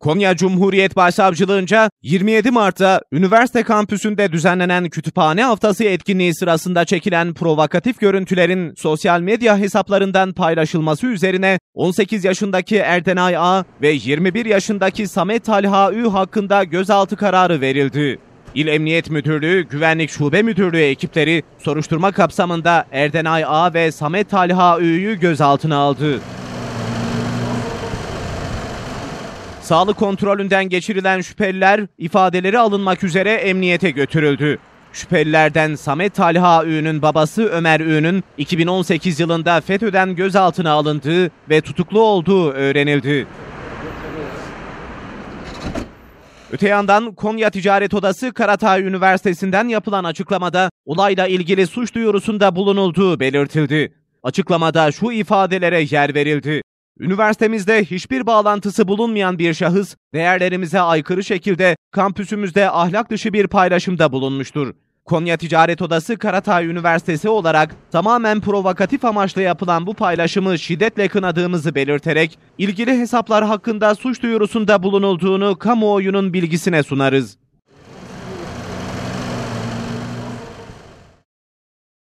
Konya Cumhuriyet Başsavcılığınca 27 Mart'ta üniversite kampüsünde düzenlenen kütüphane haftası etkinliği sırasında çekilen provokatif görüntülerin sosyal medya hesaplarından paylaşılması üzerine 18 yaşındaki Erdenay A ve 21 yaşındaki Samet Talha Ü hakkında gözaltı kararı verildi. İl Emniyet Müdürlüğü Güvenlik Şube Müdürlüğü ekipleri soruşturma kapsamında Erdenay A ve Samet Talha Ü'yü gözaltına aldı. Sağlık kontrolünden geçirilen şüpheliler ifadeleri alınmak üzere emniyete götürüldü. Şüphelilerden Samet Talha Ü'nün babası Ömer Ü'nün 2018 yılında FETÖ'den gözaltına alındığı ve tutuklu olduğu öğrenildi. Öte yandan Konya Ticaret Odası Karatay Üniversitesi'nden yapılan açıklamada olayla ilgili suç duyurusunda bulunulduğu belirtildi. Açıklamada şu ifadelere yer verildi. Üniversitemizde hiçbir bağlantısı bulunmayan bir şahıs, değerlerimize aykırı şekilde kampüsümüzde ahlak dışı bir paylaşımda bulunmuştur. Konya Ticaret Odası Karatay Üniversitesi olarak tamamen provokatif amaçla yapılan bu paylaşımı şiddetle kınadığımızı belirterek ilgili hesaplar hakkında suç duyurusunda bulunulduğunu kamuoyunun bilgisine sunarız.